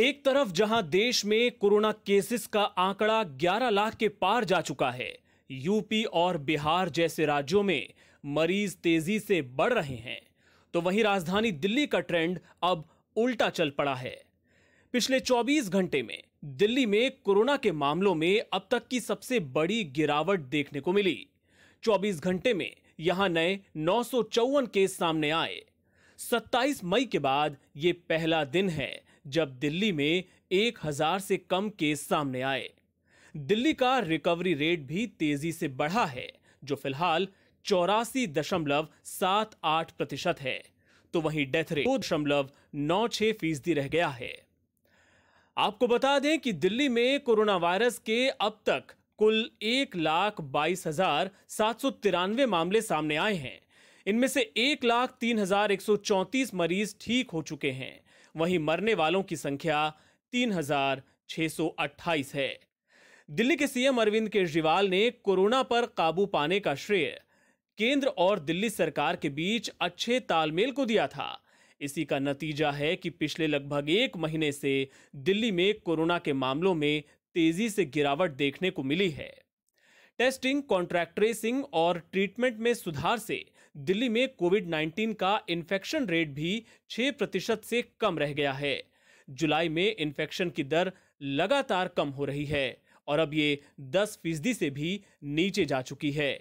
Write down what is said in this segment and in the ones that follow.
एक तरफ जहां देश में कोरोना केसेस का आंकड़ा 11 लाख के पार जा चुका है यूपी और बिहार जैसे राज्यों में मरीज तेजी से बढ़ रहे हैं तो वहीं राजधानी दिल्ली का ट्रेंड अब उल्टा चल पड़ा है पिछले 24 घंटे में दिल्ली में कोरोना के मामलों में अब तक की सबसे बड़ी गिरावट देखने को मिली 24 घंटे में यहां नए नौ केस सामने आए 27 मई के बाद ये पहला दिन है जब दिल्ली में एक हजार से कम केस सामने आए दिल्ली का रिकवरी रेट भी तेजी से बढ़ा है जो फिलहाल चौरासी दशमलव सात आठ प्रतिशत है तो वहीं डेथ रेट दो दशमलव नौ छह फीसदी रह गया है आपको बता दें कि दिल्ली में कोरोना वायरस के अब तक कुल एक लाख बाईस हजार सात सौ तिरानवे मामले सामने आए हैं इनमें से एक लाख तीन हजार एक सौ चौंतीस मरीज ठीक हो चुके हैं वहीं मरने वालों की संख्या तीन हजार सौ अट्ठाईस है दिल्ली के सीएम अरविंद केजरीवाल ने कोरोना पर काबू पाने का श्रेय केंद्र और दिल्ली सरकार के बीच अच्छे तालमेल को दिया था इसी का नतीजा है कि पिछले लगभग एक महीने से दिल्ली में कोरोना के मामलों में तेजी से गिरावट देखने को मिली है टेस्टिंग कॉन्ट्रैक्ट ट्रेसिंग और ट्रीटमेंट में सुधार से दिल्ली में कोविड 19 का इन्फेक्शन रेट भी 6 प्रतिशत से कम रह गया है जुलाई में इन्फेक्शन की दर लगातार कम हो रही है और अब ये 10 फीसदी से भी नीचे जा चुकी है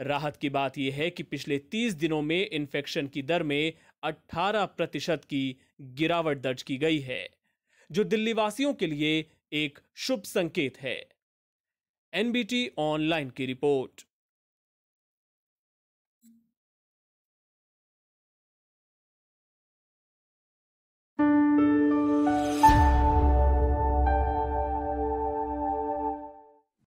राहत की बात यह है कि पिछले 30 दिनों में इन्फेक्शन की दर में 18 प्रतिशत की गिरावट दर्ज की गई है जो दिल्ली वासियों के लिए एक शुभ संकेत है एनबीटी ऑनलाइन की रिपोर्ट